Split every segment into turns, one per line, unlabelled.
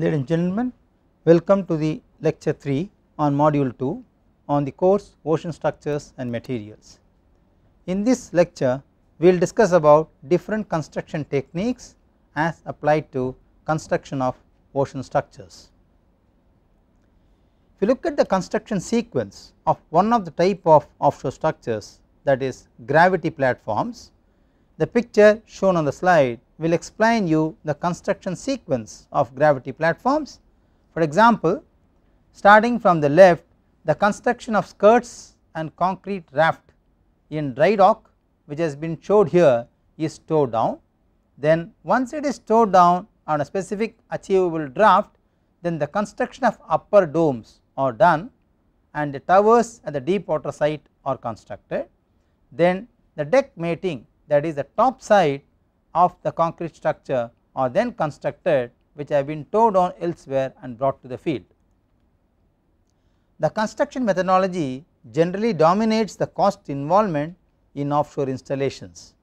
Ladies and gentlemen, welcome to the lecture 3 on module 2 on the course Ocean Structures and Materials. In this lecture, we will discuss about different construction techniques as applied to construction of ocean structures. If you look at the construction sequence of one of the type of offshore structures that is gravity platforms, the picture shown on the slide will explain you the construction sequence of gravity platforms. For example, starting from the left the construction of skirts and concrete raft in dry dock which has been showed here is towed down. Then once it is towed down on a specific achievable draft then the construction of upper domes are done and the towers at the deep water site are constructed. Then the deck mating that is the top side of the concrete structure are then constructed which have been towed on elsewhere and brought to the field. The construction methodology generally dominates the cost involvement in offshore installations.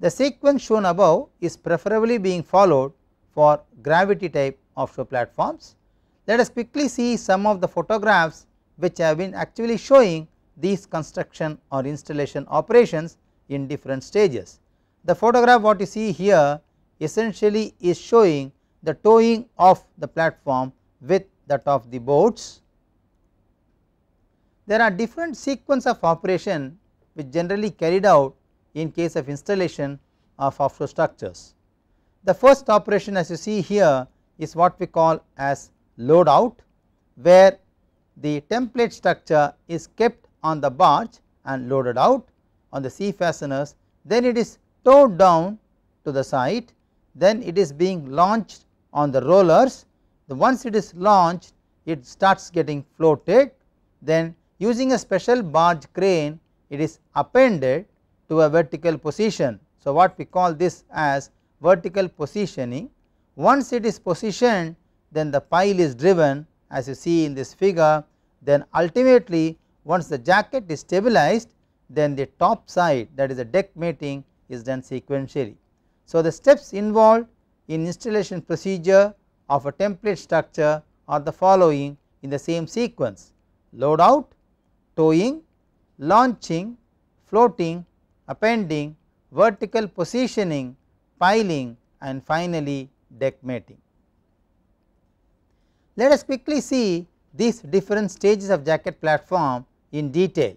The sequence shown above is preferably being followed for gravity type offshore platforms. Let us quickly see some of the photographs which have been actually showing these construction or installation operations in different stages. The photograph what you see here essentially is showing the towing of the platform with that of the boats. There are different sequence of operation which generally carried out in case of installation of offshore structures. The first operation as you see here is what we call as load out where the template structure is kept on the barge and loaded out on the sea fasteners then it is towed down to the site then it is being launched on the rollers. The once it is launched it starts getting floated then using a special barge crane it is appended to a vertical position. So, what we call this as vertical positioning. Once it is positioned then the pile is driven as you see in this figure then ultimately once the jacket is stabilized then the top side that is the deck mating is done sequentially. So, the steps involved in installation procedure of a template structure are the following in the same sequence load out, towing, launching, floating, appending, vertical positioning, piling and finally deck mating. Let us quickly see these different stages of jacket platform in detail.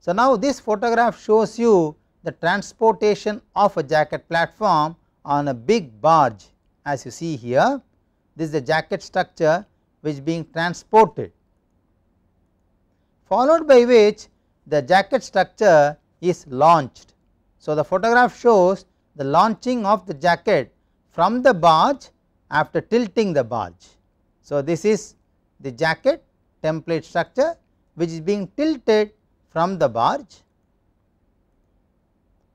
So, now this photograph shows you the transportation of a jacket platform on a big barge as you see here. This is the jacket structure which being transported followed by which the jacket structure is launched. So, the photograph shows the launching of the jacket from the barge after tilting the barge. So, this is the jacket template structure which is being tilted from the barge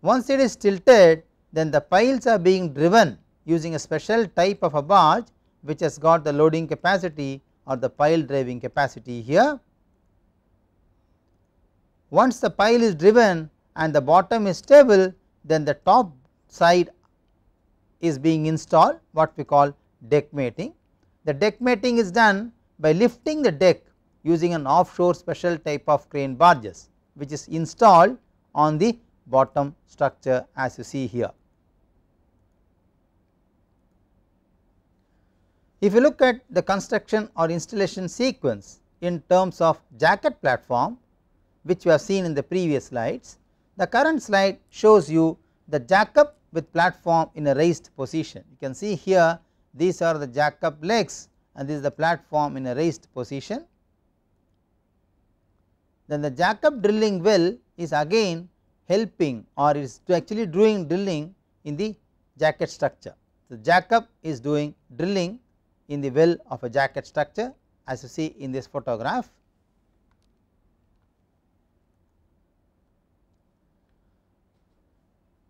once it is tilted then the piles are being driven using a special type of a barge which has got the loading capacity or the pile driving capacity here. Once the pile is driven and the bottom is stable then the top side is being installed what we call deck mating. The deck mating is done by lifting the deck using an offshore special type of crane barges which is installed on the bottom structure as you see here. If you look at the construction or installation sequence in terms of jacket platform which we have seen in the previous slides, the current slide shows you the jackup with platform in a raised position. You can see here these are the jackup legs and this is the platform in a raised position. Then the jackup drilling well is again helping or is actually doing drilling in the jacket structure. So, Jacob is doing drilling in the well of a jacket structure as you see in this photograph.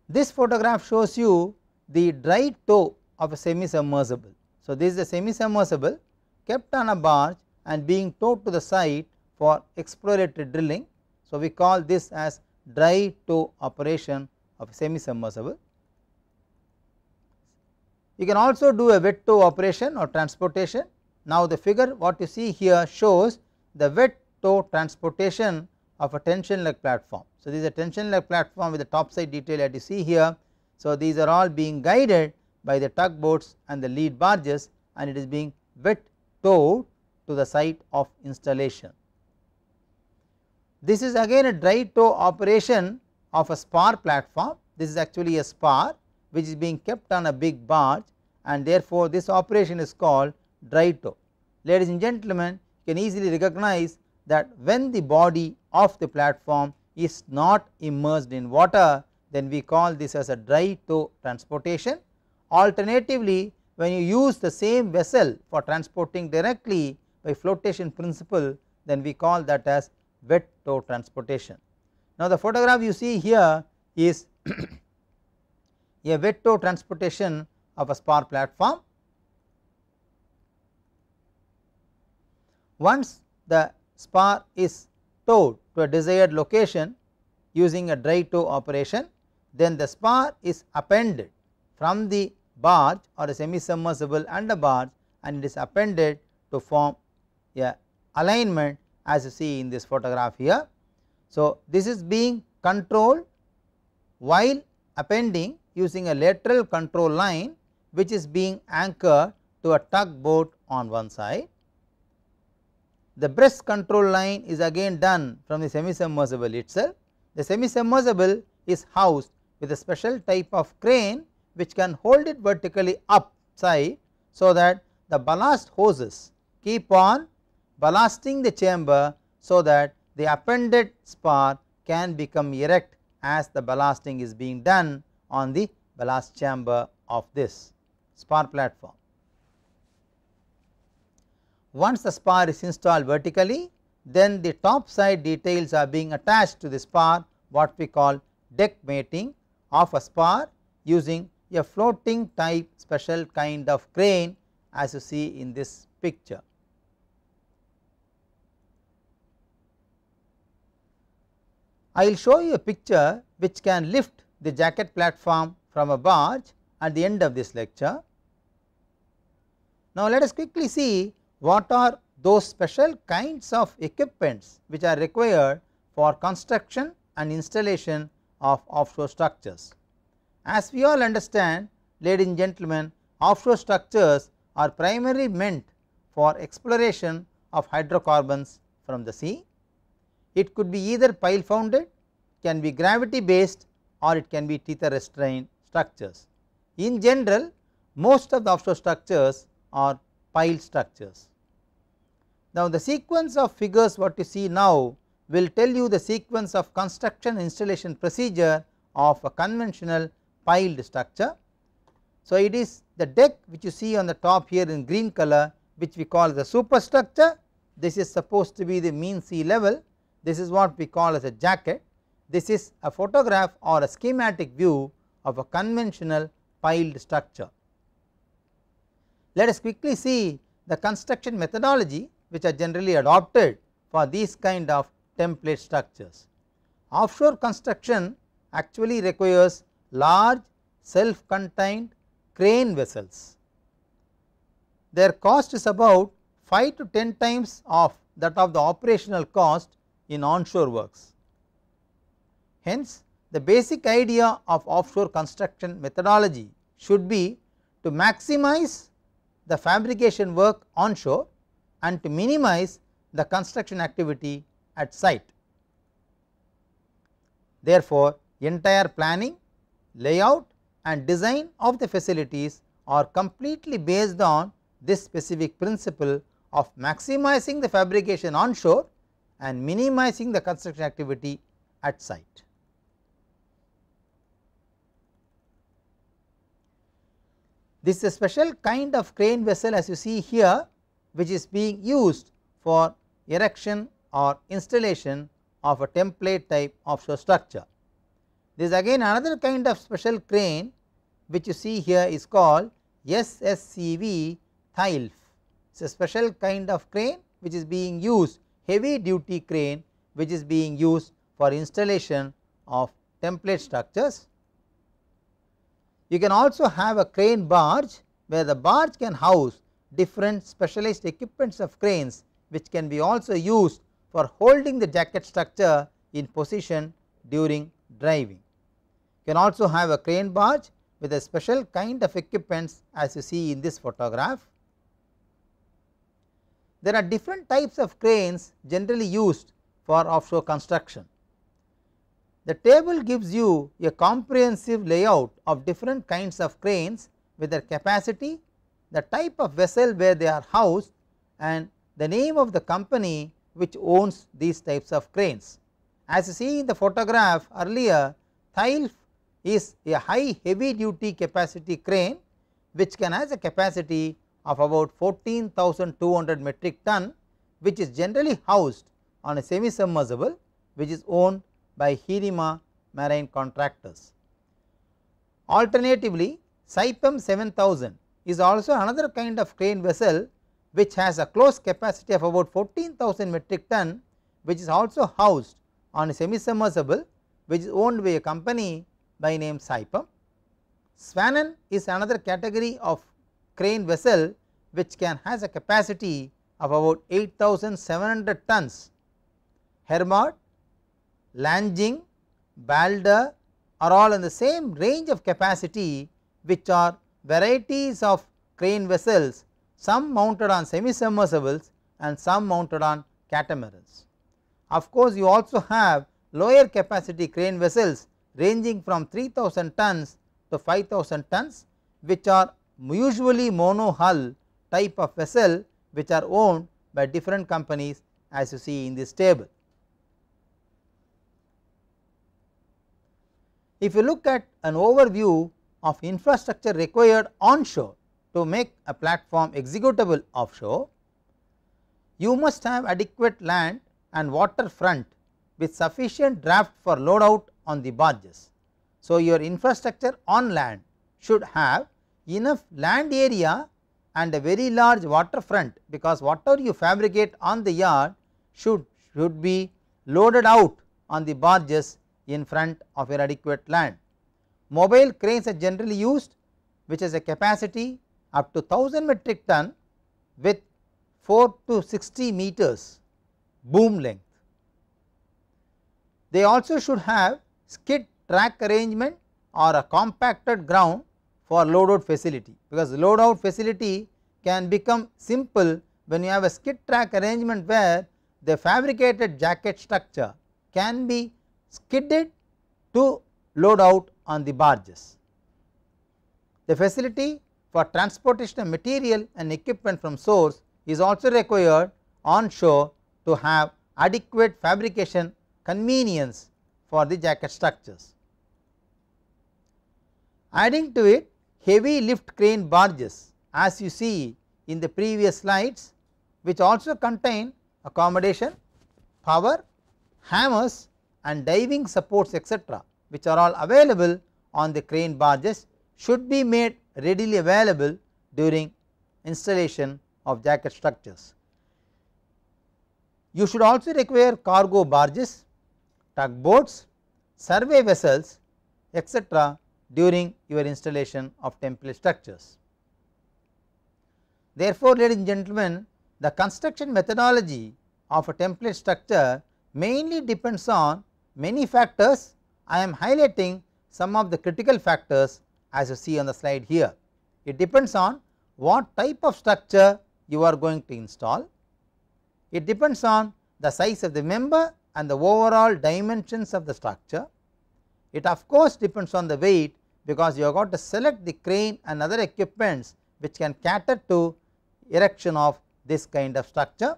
This photograph shows you the dry toe of a semi submersible. So, this is a semi submersible kept on a barge and being towed to the site for exploratory drilling. So, we call this as dry tow operation of semi submersible. You can also do a wet tow operation or transportation. Now, the figure what you see here shows the wet tow transportation of a tension leg platform. So, this is a tension leg platform with the top side detail that you see here. So, these are all being guided by the tugboats and the lead barges and it is being wet towed to the site of installation. This is again a dry tow operation of a spar platform. This is actually a spar which is being kept on a big barge and therefore, this operation is called dry tow. Ladies and gentlemen, you can easily recognize that when the body of the platform is not immersed in water, then we call this as a dry tow transportation. Alternatively, when you use the same vessel for transporting directly by flotation principle, then we call that as wet transportation. Now, the photograph you see here is a wet tow transportation of a spar platform. Once the spar is towed to a desired location using a dry tow operation, then the spar is appended from the barge or a semi-submersible under barge and it is appended to form a alignment as you see in this photograph here. So, this is being controlled while appending using a lateral control line which is being anchored to a tugboat on one side. The breast control line is again done from the semi-submersible itself. The semi-submersible is housed with a special type of crane which can hold it vertically upside so that the ballast hoses keep on ballasting the chamber so that the appended spar can become erect as the ballasting is being done on the ballast chamber of this spar platform. Once the spar is installed vertically, then the top side details are being attached to the spar what we call deck mating of a spar using a floating type special kind of crane as you see in this picture. I will show you a picture which can lift the jacket platform from a barge at the end of this lecture. Now, let us quickly see what are those special kinds of equipments which are required for construction and installation of offshore structures. As we all understand ladies and gentlemen offshore structures are primarily meant for exploration of hydrocarbons from the sea. It could be either pile founded, can be gravity based or it can be teeter restrained structures. In general, most of the offshore structures are pile structures. Now, the sequence of figures what you see now will tell you the sequence of construction installation procedure of a conventional piled structure. So, it is the deck which you see on the top here in green color which we call the superstructure. This is supposed to be the mean sea level this is what we call as a jacket this is a photograph or a schematic view of a conventional piled structure. Let us quickly see the construction methodology which are generally adopted for these kind of template structures. Offshore construction actually requires large self contained crane vessels. Their cost is about 5 to 10 times of that of the operational cost in onshore works. Hence, the basic idea of offshore construction methodology should be to maximize the fabrication work onshore and to minimize the construction activity at site. Therefore, entire planning, layout and design of the facilities are completely based on this specific principle of maximizing the fabrication onshore and minimizing the construction activity at site. This is a special kind of crane vessel as you see here which is being used for erection or installation of a template type offshore structure. This is again another kind of special crane which you see here is called SSCV Thylf. It is a special kind of crane which is being used heavy duty crane which is being used for installation of template structures. You can also have a crane barge where the barge can house different specialized equipments of cranes which can be also used for holding the jacket structure in position during driving. You can also have a crane barge with a special kind of equipments as you see in this photograph. There are different types of cranes generally used for offshore construction. The table gives you a comprehensive layout of different kinds of cranes with their capacity, the type of vessel where they are housed and the name of the company which owns these types of cranes. As you see in the photograph earlier, Thylf is a high heavy duty capacity crane which can has a capacity of about 14,200 metric ton which is generally housed on a semi submersible which is owned by Hirima marine contractors. Alternatively, Saipem 7000 is also another kind of crane vessel which has a close capacity of about 14,000 metric ton which is also housed on a semi submersible which is owned by a company by name Saipem. Svanen is another category of crane vessel which can has a capacity of about 8700 tons. Hermod, Lanjing, Balder are all in the same range of capacity which are varieties of crane vessels some mounted on semi-submersibles and some mounted on catamarans. Of course, you also have lower capacity crane vessels ranging from 3000 tons to 5000 tons which are usually mono hull type of vessel which are owned by different companies as you see in this table. If you look at an overview of infrastructure required onshore to make a platform executable offshore, you must have adequate land and waterfront with sufficient draft for load out on the barges. So, your infrastructure on land should have enough land area and a very large waterfront because whatever you fabricate on the yard should, should be loaded out on the barges in front of your adequate land. Mobile cranes are generally used which has a capacity up to 1000 metric ton with 4 to 60 meters boom length. They also should have skid track arrangement or a compacted ground for loadout facility because loadout facility can become simple when you have a skid track arrangement where the fabricated jacket structure can be skidded to load out on the barges. The facility for transportation of material and equipment from source is also required on shore to have adequate fabrication convenience for the jacket structures. Adding to it heavy lift crane barges as you see in the previous slides which also contain accommodation, power, hammers and diving supports etc., which are all available on the crane barges should be made readily available during installation of jacket structures. You should also require cargo barges, tugboats, survey vessels etc., during your installation of template structures. Therefore, ladies and gentlemen the construction methodology of a template structure mainly depends on many factors. I am highlighting some of the critical factors as you see on the slide here. It depends on what type of structure you are going to install. It depends on the size of the member and the overall dimensions of the structure. It of course depends on the weight because you have got to select the crane and other equipments which can cater to erection of this kind of structure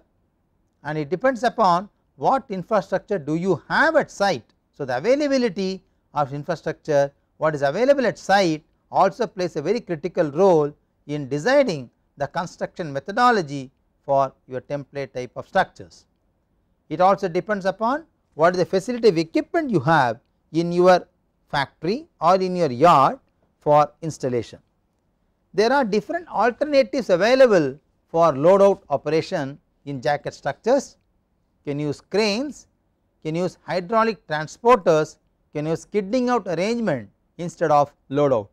and it depends upon what infrastructure do you have at site. So, the availability of infrastructure what is available at site also plays a very critical role in deciding the construction methodology for your template type of structures. It also depends upon what is the facility of equipment you have in your factory or in your yard for installation. There are different alternatives available for load out operation in jacket structures, can use cranes, can use hydraulic transporters, can use skidding out arrangement instead of load out.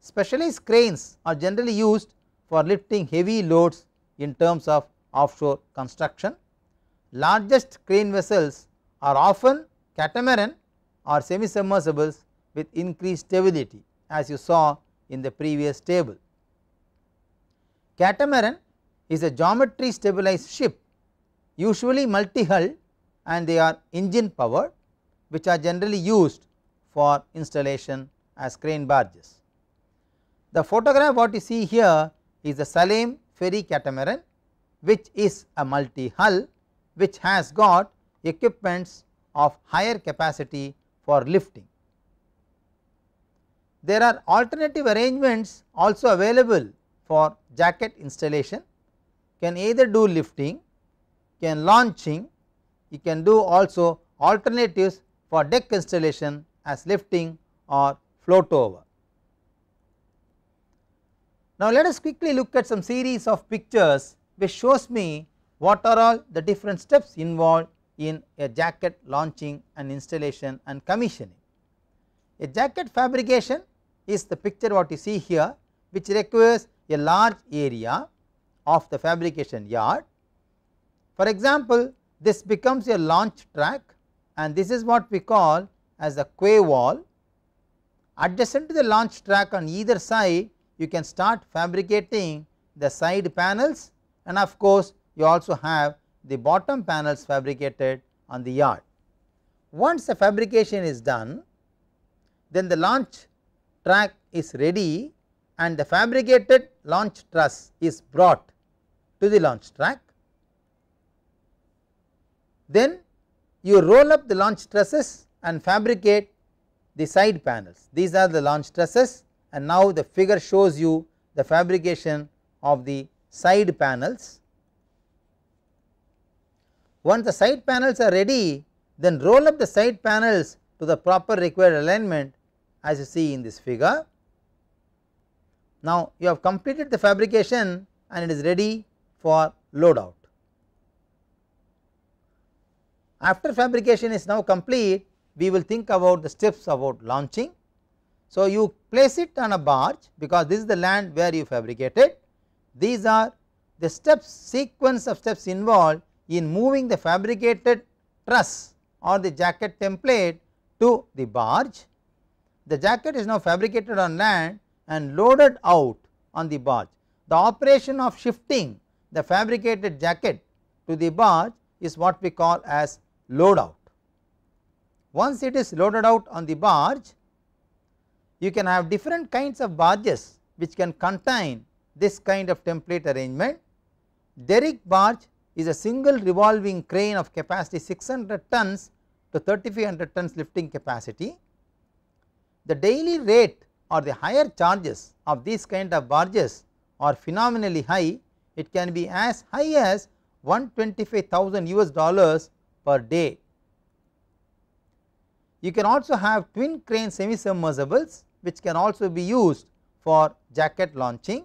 Specialized cranes are generally used for lifting heavy loads in terms of offshore construction. Largest crane vessels are often catamaran or semi-submersibles with increased stability as you saw in the previous table. Catamaran is a geometry stabilized ship usually multi-hull and they are engine powered which are generally used for installation as crane barges. The photograph what you see here is the Salem ferry catamaran which is a multi-hull which has got equipments of higher capacity for lifting. There are alternative arrangements also available for jacket installation, can either do lifting, can launching, you can do also alternatives for deck installation as lifting or float over. Now, let us quickly look at some series of pictures which shows me what are all the different steps involved in a jacket launching and installation and commissioning. A jacket fabrication is the picture what you see here which requires a large area of the fabrication yard. For example, this becomes a launch track and this is what we call as the quay wall. Adjacent to the launch track on either side you can start fabricating the side panels and of course, you also have the bottom panels fabricated on the yard. Once the fabrication is done, then the launch track is ready and the fabricated launch truss is brought to the launch track. Then you roll up the launch trusses and fabricate the side panels. These are the launch trusses and now the figure shows you the fabrication of the side panels once the side panels are ready, then roll up the side panels to the proper required alignment as you see in this figure. Now, you have completed the fabrication and it is ready for load out. After fabrication is now complete, we will think about the steps about launching. So, you place it on a barge because this is the land where you fabricated. These are the steps sequence of steps involved in moving the fabricated truss or the jacket template to the barge. The jacket is now fabricated on land and loaded out on the barge. The operation of shifting the fabricated jacket to the barge is what we call as load out. Once it is loaded out on the barge, you can have different kinds of barges which can contain this kind of template arrangement. Derrick barge is a single revolving crane of capacity 600 tons to 3500 tons lifting capacity. The daily rate or the higher charges of these kind of barges are phenomenally high, it can be as high as 125,000 US dollars per day. You can also have twin crane semi submersibles which can also be used for jacket launching.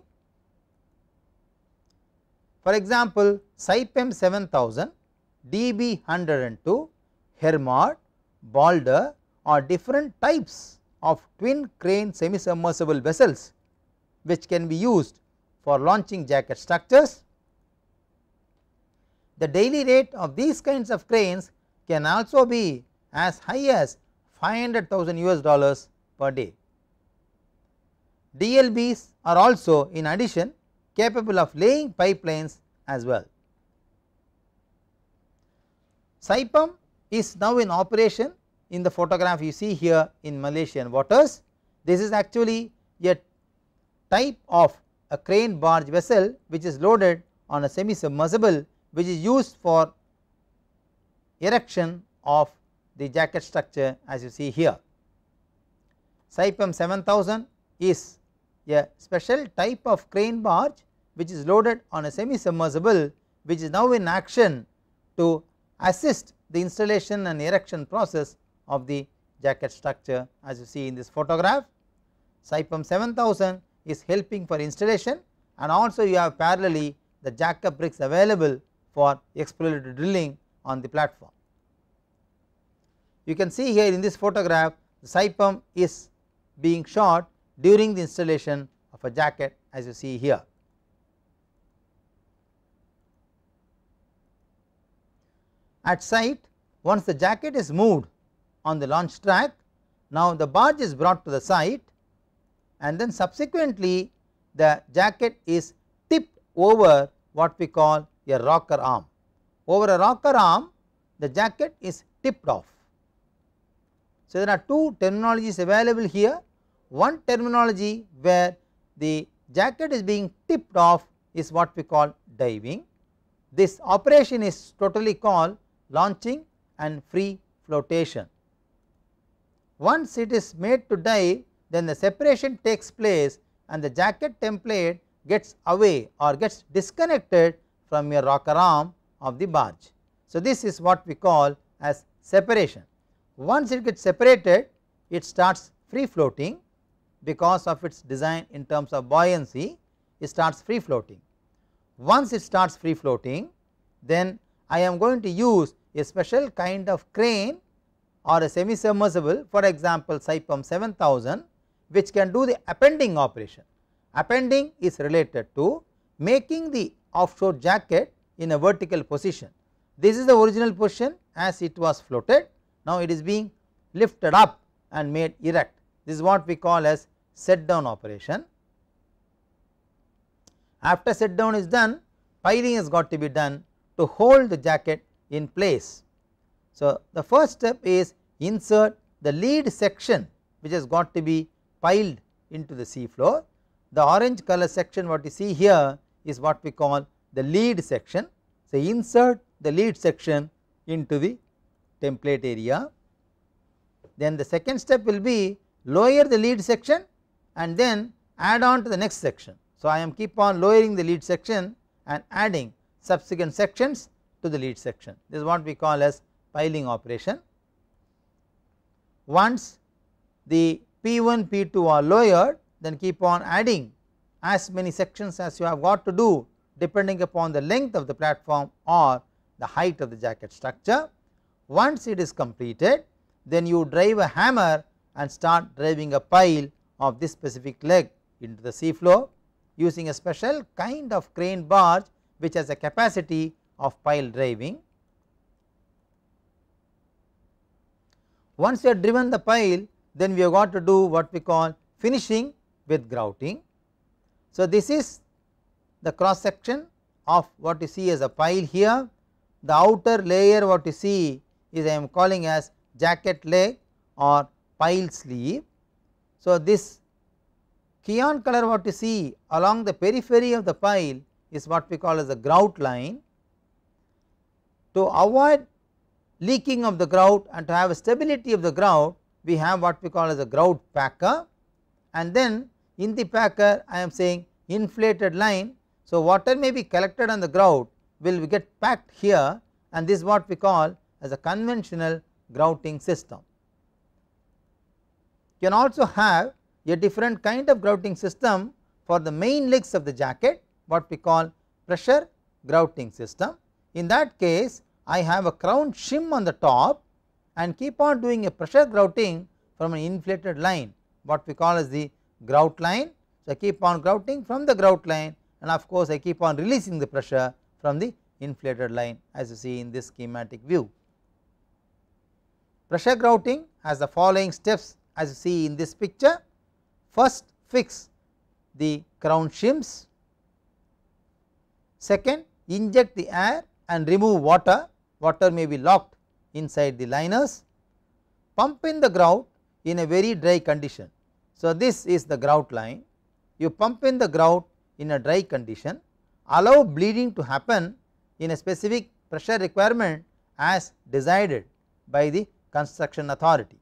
For example, Cypem 7000, DB 102, Hermod, Balder are different types of twin crane semi-submersible vessels which can be used for launching jacket structures. The daily rate of these kinds of cranes can also be as high as 500,000 US dollars per day. DLBs are also in addition capable of laying pipelines as well. SIPEM is now in operation in the photograph you see here in Malaysian waters. This is actually a type of a crane barge vessel which is loaded on a semi submersible which is used for erection of the jacket structure as you see here. SIPEM 7000 is a special type of crane barge which is loaded on a semi submersible which is now in action to assist the installation and erection process of the jacket structure as you see in this photograph. SIPEM 7000 is helping for installation and also you have parallelly the jackup bricks available for exploratory drilling on the platform. You can see here in this photograph the SIPEM is being shot during the installation of a jacket as you see here. at sight once the jacket is moved on the launch track now the barge is brought to the site and then subsequently the jacket is tipped over what we call a rocker arm. Over a rocker arm the jacket is tipped off. So, there are two terminologies available here one terminology where the jacket is being tipped off is what we call diving. This operation is totally called launching and free flotation. Once it is made to die then the separation takes place and the jacket template gets away or gets disconnected from your rocker arm of the barge. So, this is what we call as separation. Once it gets separated it starts free floating because of its design in terms of buoyancy it starts free floating. Once it starts free floating then I am going to use a special kind of crane or a semi submersible for example SIPUM 7000 which can do the appending operation. Appending is related to making the offshore jacket in a vertical position. This is the original position as it was floated, now it is being lifted up and made erect. This is what we call as set down operation. After set down is done, piling has got to be done to hold the jacket in place. So, the first step is insert the lead section which has got to be piled into the sea floor. The orange color section what you see here is what we call the lead section. So, insert the lead section into the template area. Then the second step will be lower the lead section and then add on to the next section. So, I am keep on lowering the lead section and adding subsequent sections to the lead section. This is what we call as piling operation. Once the P1, P2 are lowered then keep on adding as many sections as you have got to do depending upon the length of the platform or the height of the jacket structure. Once it is completed then you drive a hammer and start driving a pile of this specific leg into the sea floor using a special kind of crane barge which has a capacity of pile driving. Once you have driven the pile then we have got to do what we call finishing with grouting. So, this is the cross section of what you see as a pile here. The outer layer what you see is I am calling as jacket leg or pile sleeve. So, this Keon color what you see along the periphery of the pile is what we call as a grout line. To avoid leaking of the grout and to have a stability of the grout we have what we call as a grout packer and then in the packer I am saying inflated line. So, water may be collected on the grout will get packed here and this is what we call as a conventional grouting system. You can also have a different kind of grouting system for the main legs of the jacket what we call pressure grouting system. In that case, I have a crown shim on the top and keep on doing a pressure grouting from an inflated line, what we call as the grout line. So, I keep on grouting from the grout line and of course, I keep on releasing the pressure from the inflated line as you see in this schematic view. Pressure grouting has the following steps as you see in this picture. First fix the crown shims Second, inject the air and remove water, water may be locked inside the liners. Pump in the grout in a very dry condition. So, this is the grout line. You pump in the grout in a dry condition, allow bleeding to happen in a specific pressure requirement as decided by the construction authority.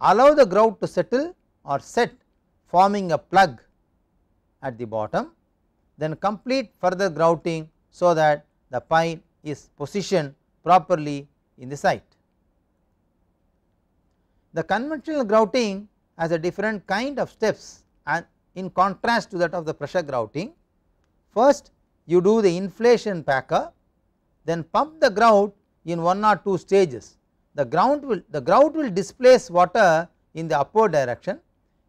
Allow the grout to settle or set forming a plug at the bottom then complete further grouting so that the pile is positioned properly in the site. The conventional grouting has a different kind of steps and in contrast to that of the pressure grouting. First you do the inflation packer then pump the grout in one or two stages. The grout will the grout will displace water in the upward direction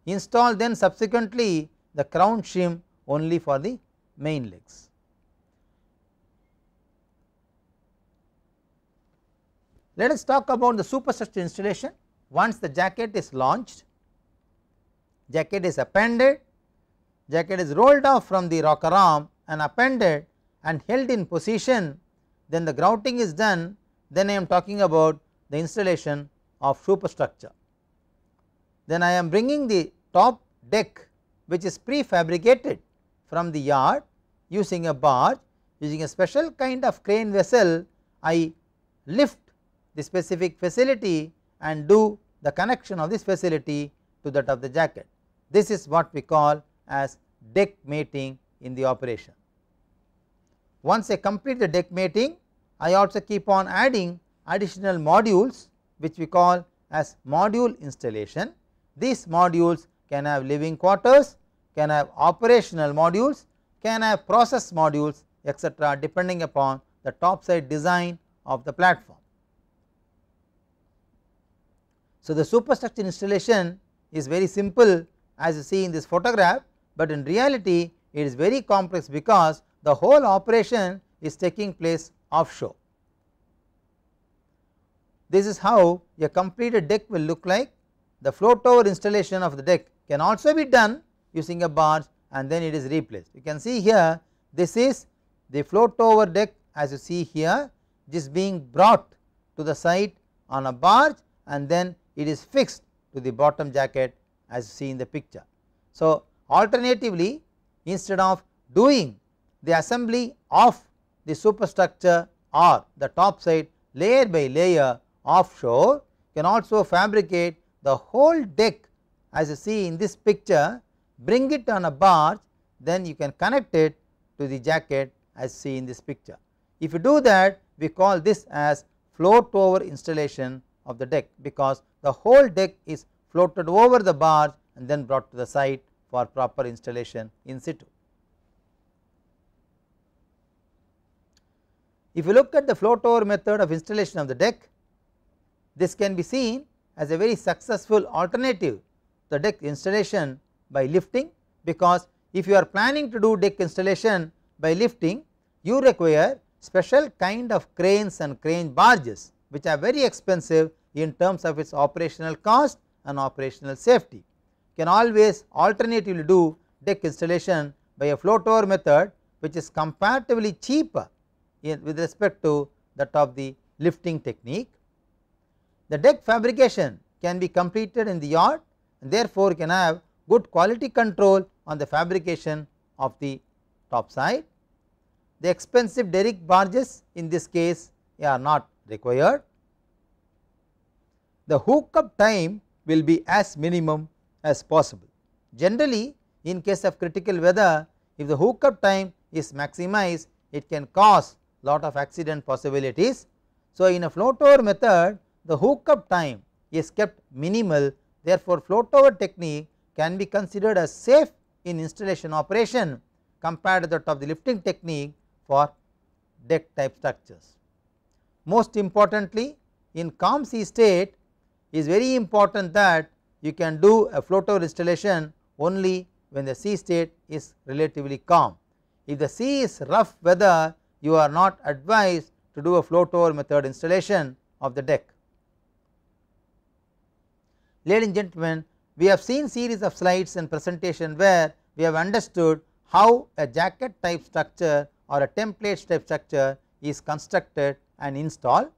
install then subsequently the crown shim only for the main legs. Let us talk about the superstructure installation. Once the jacket is launched, jacket is appended, jacket is rolled off from the rocker arm and appended and held in position, then the grouting is done, then I am talking about the installation of superstructure. Then I am bringing the top deck which is prefabricated from the yard using a barge using a special kind of crane vessel I lift the specific facility and do the connection of this facility to that of the jacket. This is what we call as deck mating in the operation. Once I complete the deck mating I also keep on adding additional modules which we call as module installation. These modules can have living quarters, can have operational modules can have process modules etc., depending upon the top side design of the platform. So, the superstructure installation is very simple as you see in this photograph, but in reality it is very complex because the whole operation is taking place offshore. This is how a completed deck will look like. The float tower installation of the deck can also be done using a barge and then it is replaced. You can see here this is the float over deck as you see here this being brought to the site on a barge and then it is fixed to the bottom jacket as you see in the picture. So, alternatively instead of doing the assembly of the superstructure or the top side layer by layer offshore can also fabricate the whole deck as you see in this picture bring it on a barge then you can connect it to the jacket as seen in this picture. If you do that we call this as float over installation of the deck because the whole deck is floated over the barge and then brought to the site for proper installation in situ. If you look at the float over method of installation of the deck, this can be seen as a very successful alternative the deck installation by lifting because if you are planning to do deck installation by lifting you require special kind of cranes and crane barges which are very expensive in terms of its operational cost and operational safety. You can always alternatively do deck installation by a float over method which is comparatively cheaper in, with respect to that of the lifting technique. The deck fabrication can be completed in the yard and therefore, can have good quality control on the fabrication of the top side. The expensive derrick barges in this case are not required. The hookup time will be as minimum as possible. Generally in case of critical weather if the hookup time is maximized it can cause lot of accident possibilities. So, in a float over method the hookup time is kept minimal therefore, float over technique can be considered as safe in installation operation compared to that of the lifting technique for deck type structures. Most importantly in calm sea state is very important that you can do a floater installation only when the sea state is relatively calm. If the sea is rough weather you are not advised to do a floater method installation of the deck. Ladies and gentlemen we have seen series of slides and presentation where we have understood how a jacket type structure or a template type structure is constructed and installed.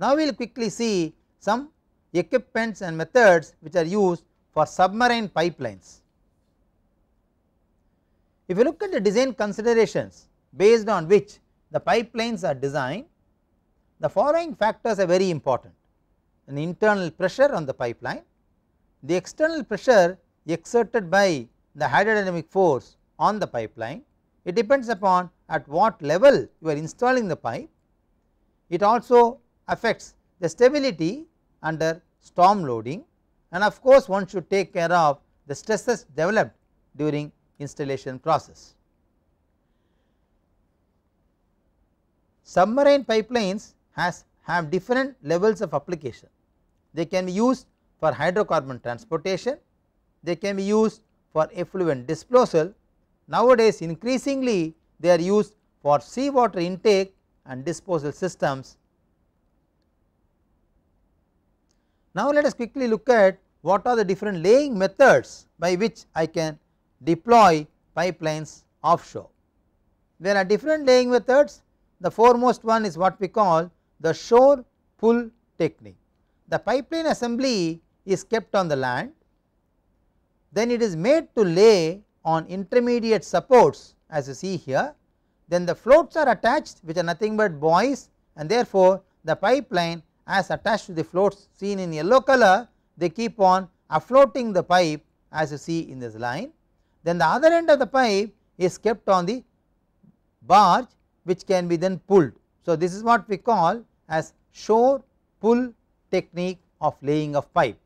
Now, we will quickly see some equipments and methods which are used for submarine pipelines. If you look at the design considerations based on which the pipelines are designed, the following factors are very important an internal pressure on the pipeline, the external pressure exerted by the hydrodynamic force on the pipeline. It depends upon at what level you are installing the pipe. It also affects the stability under storm loading and of course, one should take care of the stresses developed during installation process. Submarine pipelines has have different levels of application. They can be used for hydrocarbon transportation, they can be used for effluent disposal. Nowadays, increasingly they are used for seawater intake and disposal systems. Now, let us quickly look at what are the different laying methods by which I can deploy pipelines offshore. There are different laying methods, the foremost one is what we call the shore pull technique. The pipeline assembly is kept on the land, then it is made to lay on intermediate supports as you see here, then the floats are attached which are nothing but buoys and therefore, the pipeline as attached to the floats seen in yellow color they keep on afloating the pipe as you see in this line. Then the other end of the pipe is kept on the barge which can be then pulled. So, this is what we call as shore pull technique of laying of pipe.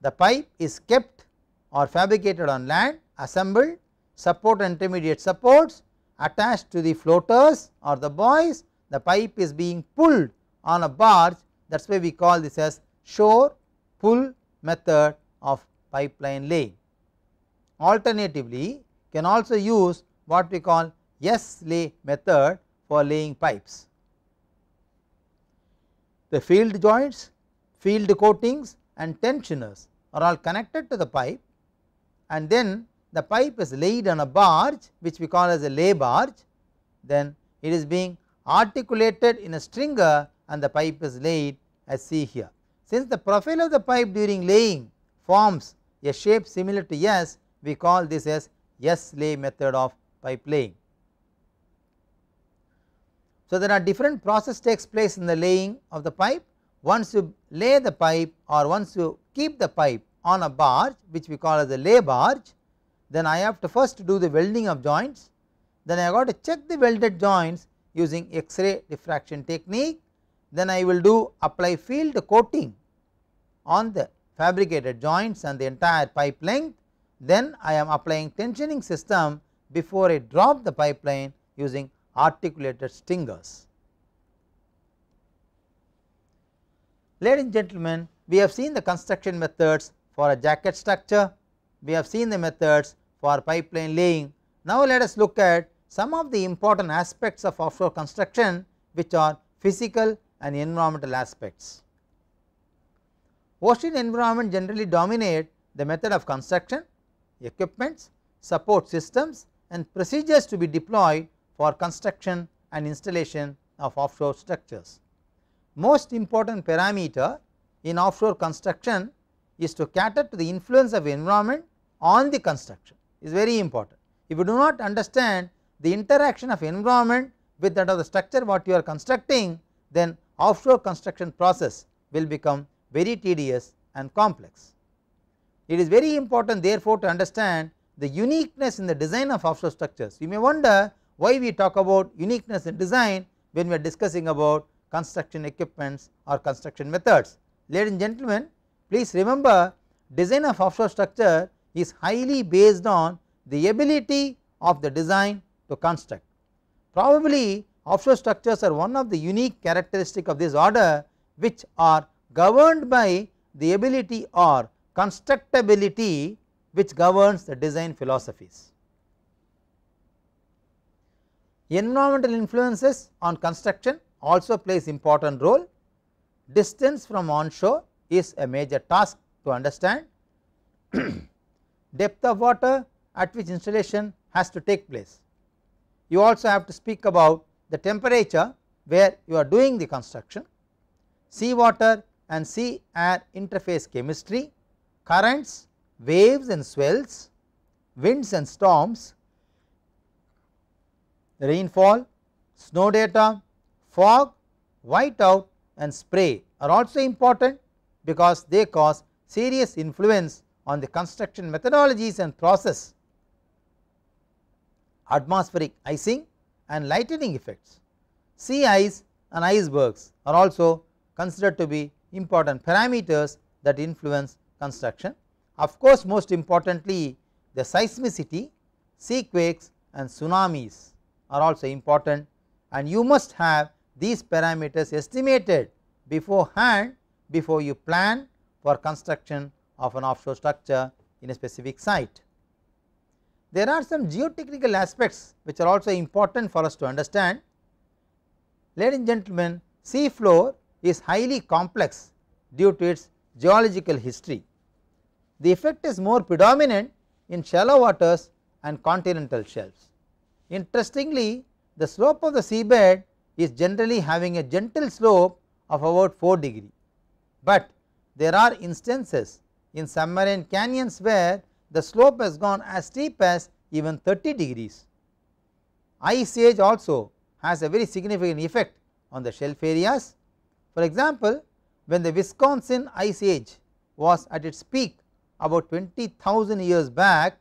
The pipe is kept or fabricated on land, assembled, support intermediate supports attached to the floaters or the buoys, the pipe is being pulled on a barge that is why we call this as shore pull method of pipeline laying. Alternatively, can also use what we call yes lay method for laying pipes. The field joints, field coatings and tensioners are all connected to the pipe and then the pipe is laid on a barge which we call as a lay barge. Then it is being articulated in a stringer and the pipe is laid as see here. Since the profile of the pipe during laying forms a shape similar to S, we call this as S lay method of pipe laying. So, there are different process takes place in the laying of the pipe once you lay the pipe or once you keep the pipe on a barge which we call as a lay barge, then I have to first do the welding of joints, then I got to check the welded joints using X-ray diffraction technique, then I will do apply field coating on the fabricated joints and the entire pipe length, then I am applying tensioning system before I drop the pipeline using articulated stingers. Ladies and gentlemen, we have seen the construction methods for a jacket structure, we have seen the methods for pipeline laying. Now, let us look at some of the important aspects of offshore construction which are physical and environmental aspects. Ocean environment generally dominate the method of construction, equipments, support systems and procedures to be deployed for construction and installation of offshore structures most important parameter in offshore construction is to cater to the influence of environment on the construction is very important. If you do not understand the interaction of environment with that of the structure what you are constructing, then offshore construction process will become very tedious and complex. It is very important therefore to understand the uniqueness in the design of offshore structures. You may wonder why we talk about uniqueness in design when we are discussing about construction equipments or construction methods. Ladies and gentlemen, please remember design of offshore structure is highly based on the ability of the design to construct. Probably offshore structures are one of the unique characteristic of this order which are governed by the ability or constructability which governs the design philosophies. Environmental influences on construction also plays important role. Distance from onshore is a major task to understand. Depth of water at which installation has to take place. You also have to speak about the temperature where you are doing the construction, sea water and sea air interface chemistry, currents, waves and swells, winds and storms, rainfall, snow data, fog, whiteout and spray are also important because they cause serious influence on the construction methodologies and process, atmospheric icing and lightning effects. Sea ice and icebergs are also considered to be important parameters that influence construction. Of course, most importantly the seismicity, quakes, and tsunamis are also important and you must have these parameters estimated beforehand before you plan for construction of an offshore structure in a specific site. There are some geotechnical aspects which are also important for us to understand. Ladies and gentlemen, sea floor is highly complex due to its geological history. The effect is more predominant in shallow waters and continental shelves. Interestingly, the slope of the seabed is generally having a gentle slope of about 4 degree, but there are instances in submarine canyons where the slope has gone as steep as even 30 degrees. Ice age also has a very significant effect on the shelf areas. For example, when the Wisconsin ice age was at its peak about 20,000 years back,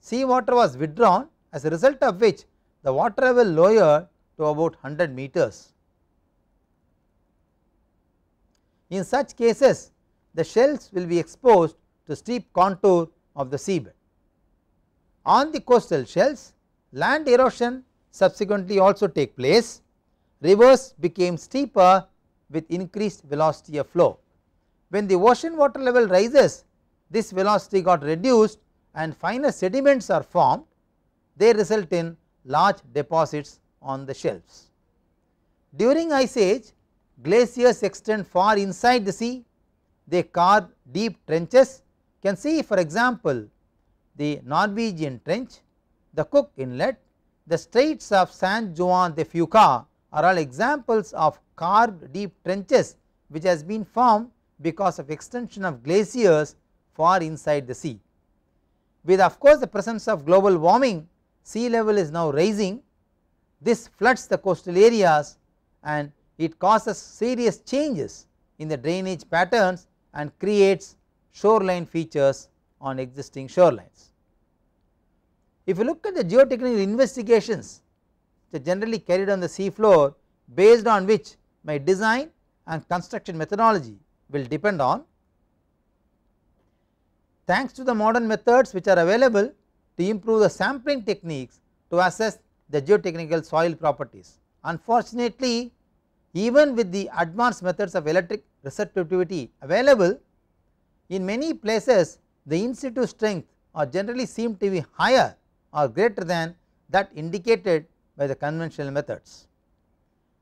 sea water was withdrawn as a result of which the water level lowered to about 100 meters. In such cases the shells will be exposed to steep contour of the seabed. On the coastal shells land erosion subsequently also take place, rivers became steeper with increased velocity of flow. When the ocean water level rises this velocity got reduced and finer sediments are formed they result in large deposits on the shelves. During ice age glaciers extend far inside the sea, they carve deep trenches. Can see for example, the Norwegian trench, the Cook inlet, the straits of San Juan de Fuca are all examples of carved deep trenches which has been formed because of extension of glaciers far inside the sea. With of course, the presence of global warming sea level is now rising this floods the coastal areas and it causes serious changes in the drainage patterns and creates shoreline features on existing shorelines. If you look at the geotechnical investigations which are generally carried on the seafloor based on which my design and construction methodology will depend on. Thanks to the modern methods which are available to improve the sampling techniques to assess the geotechnical soil properties. Unfortunately, even with the advanced methods of electric receptivity available, in many places the in situ strength are generally seem to be higher or greater than that indicated by the conventional methods.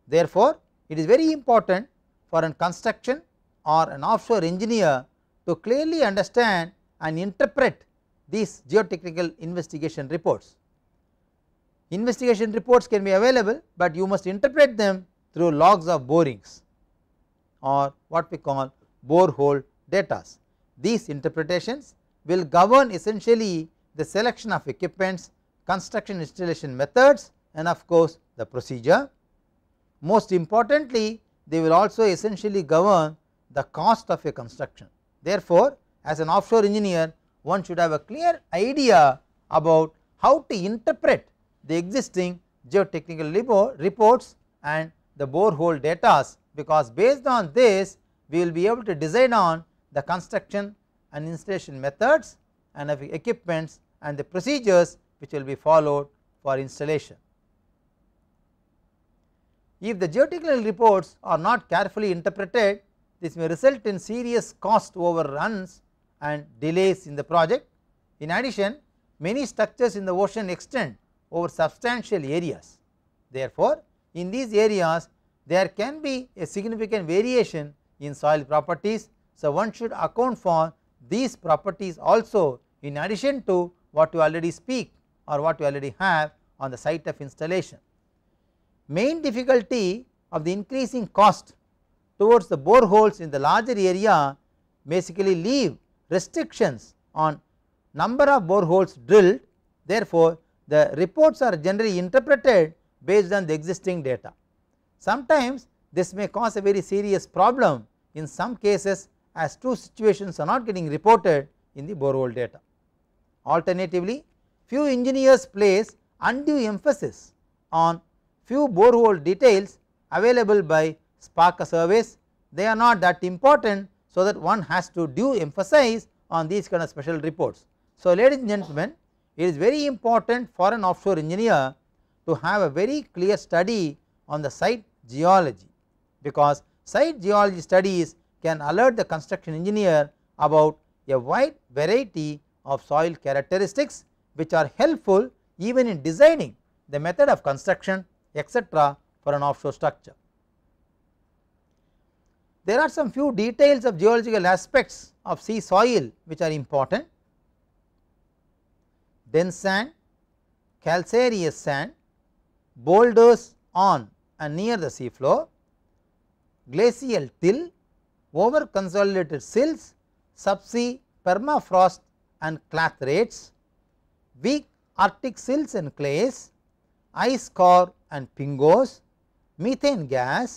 Therefore, it is very important for a construction or an offshore engineer to clearly understand and interpret these geotechnical investigation reports investigation reports can be available, but you must interpret them through logs of borings or what we call borehole datas. These interpretations will govern essentially the selection of equipments, construction installation methods and of course, the procedure. Most importantly, they will also essentially govern the cost of a construction. Therefore, as an offshore engineer, one should have a clear idea about how to interpret the existing geotechnical reports and the borehole data because based on this we will be able to design on the construction and installation methods and of equipments and the procedures which will be followed for installation. If the geotechnical reports are not carefully interpreted this may result in serious cost overruns and delays in the project. In addition many structures in the ocean extend over substantial areas. Therefore, in these areas there can be a significant variation in soil properties. So, one should account for these properties also in addition to what you already speak or what you already have on the site of installation. Main difficulty of the increasing cost towards the boreholes in the larger area basically leave restrictions on number of boreholes drilled. Therefore, the reports are generally interpreted based on the existing data. Sometimes this may cause a very serious problem in some cases as two situations are not getting reported in the borehole data. Alternatively, few engineers place undue emphasis on few borehole details available by Sparka surveys, they are not that important so that one has to due emphasize on these kind of special reports. So, ladies and gentlemen it is very important for an offshore engineer to have a very clear study on the site geology because site geology studies can alert the construction engineer about a wide variety of soil characteristics which are helpful even in designing the method of construction etc. for an offshore structure. There are some few details of geological aspects of sea soil which are important dense sand, calcareous sand, boulders on and near the seafloor, glacial till, over consolidated sills, subsea permafrost and clathrates, weak arctic sills and clays, ice core and pingos, methane gas,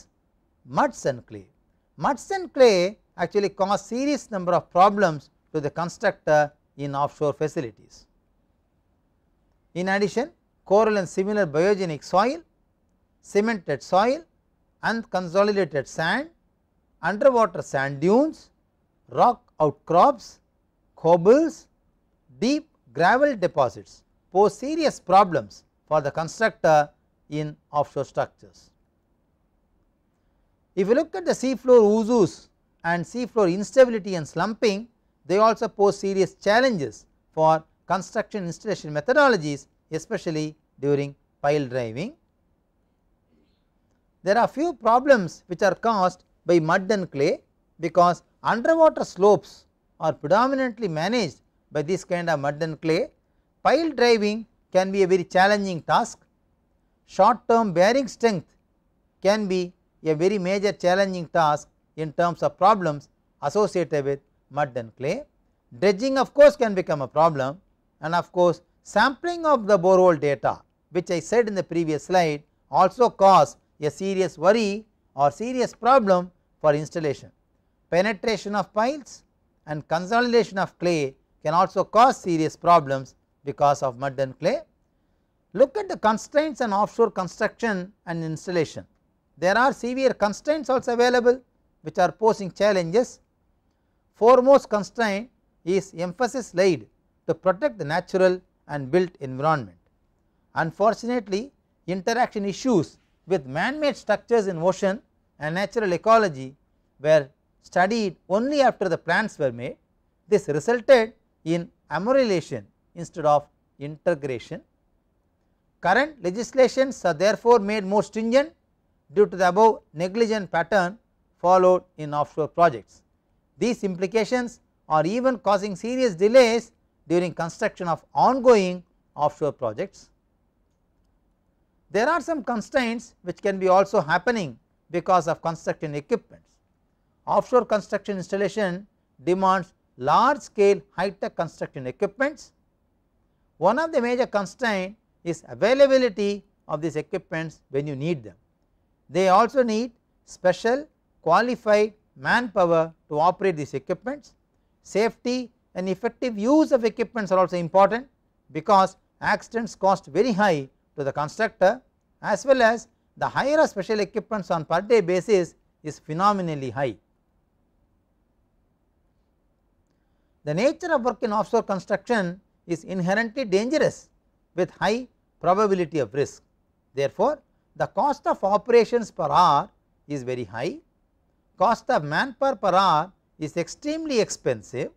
muds and clay. Muds and clay actually cause serious number of problems to the constructor in offshore facilities. In addition, coral and similar biogenic soil, cemented soil, unconsolidated sand, underwater sand dunes, rock outcrops, cobbles, deep gravel deposits pose serious problems for the constructor in offshore structures. If you look at the seafloor oozes and seafloor instability and slumping, they also pose serious challenges for construction installation methodologies especially during pile driving. There are few problems which are caused by mud and clay because underwater slopes are predominantly managed by this kind of mud and clay. Pile driving can be a very challenging task. Short term bearing strength can be a very major challenging task in terms of problems associated with mud and clay. Dredging of course can become a problem and of course, sampling of the borehole data which I said in the previous slide also cause a serious worry or serious problem for installation. Penetration of piles and consolidation of clay can also cause serious problems because of mud and clay. Look at the constraints on offshore construction and installation. There are severe constraints also available which are posing challenges. Foremost constraint is emphasis laid to protect the natural and built environment. Unfortunately, interaction issues with man-made structures in ocean and natural ecology were studied only after the plans were made. This resulted in amoralization instead of integration. Current legislations are therefore made more stringent due to the above negligent pattern followed in offshore projects. These implications are even causing serious delays during construction of ongoing offshore projects. There are some constraints which can be also happening because of construction equipments. Offshore construction installation demands large scale high tech construction equipments. One of the major constraint is availability of these equipments when you need them. They also need special qualified manpower to operate these equipments. Safety and effective use of equipments are also important because accidents cost very high to the constructor as well as the hire of special equipments on per day basis is phenomenally high. The nature of work in offshore construction is inherently dangerous with high probability of risk. Therefore, the cost of operations per hour is very high, cost of manpower per hour is extremely expensive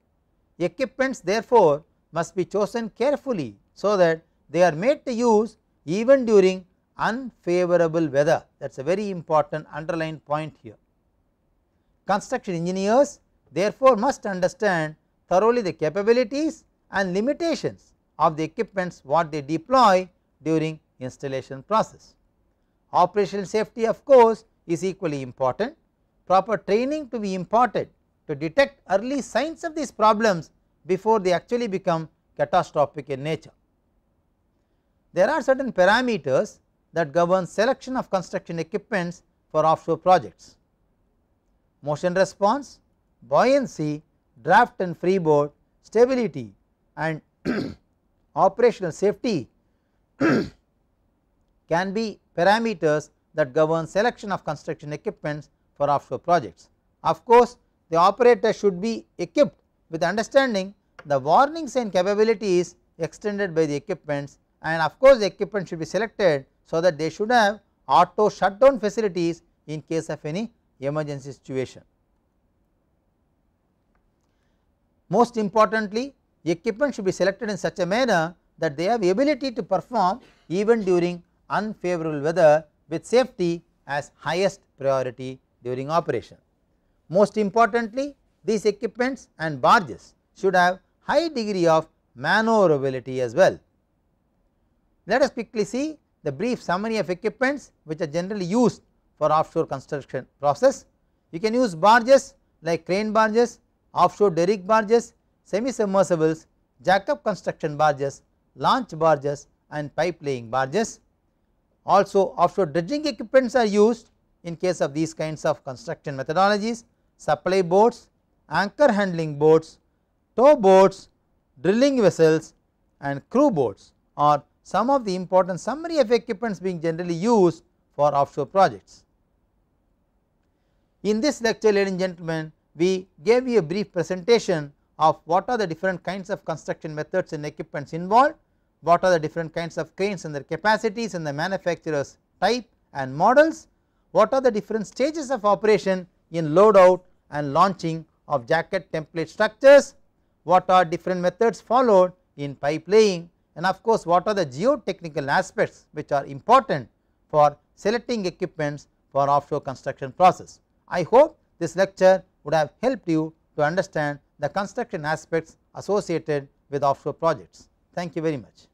Equipments therefore must be chosen carefully so that they are made to use even during unfavorable weather that is a very important underlined point here. Construction engineers therefore must understand thoroughly the capabilities and limitations of the equipments what they deploy during installation process. Operational safety of course is equally important, proper training to be imparted to detect early signs of these problems before they actually become catastrophic in nature. There are certain parameters that govern selection of construction equipments for offshore projects. Motion response, buoyancy, draft and freeboard, stability and operational safety can be parameters that govern selection of construction equipments for offshore projects. Of course, the operator should be equipped with understanding the warning and capability is extended by the equipments and of course the equipment should be selected so that they should have auto shutdown facilities in case of any emergency situation. Most importantly equipment should be selected in such a manner that they have the ability to perform even during unfavorable weather with safety as highest priority during operation. Most importantly these equipments and barges should have high degree of maneuverability as well. Let us quickly see the brief summary of equipments which are generally used for offshore construction process. You can use barges like crane barges, offshore derrick barges, semi-submersibles, jack-up construction barges, launch barges and pipe laying barges. Also offshore dredging equipments are used in case of these kinds of construction methodologies supply boats, anchor handling boats, tow boats, drilling vessels and crew boats are some of the important summary of equipments being generally used for offshore projects. In this lecture ladies and gentlemen, we gave you a brief presentation of what are the different kinds of construction methods and equipments involved, what are the different kinds of cranes and their capacities and the manufacturer's type and models, what are the different stages of operation in load out and launching of jacket template structures, what are different methods followed in pipe laying and of course, what are the geotechnical aspects which are important for selecting equipments for offshore construction process. I hope this lecture would have helped you to understand the construction aspects associated with offshore projects. Thank you very much.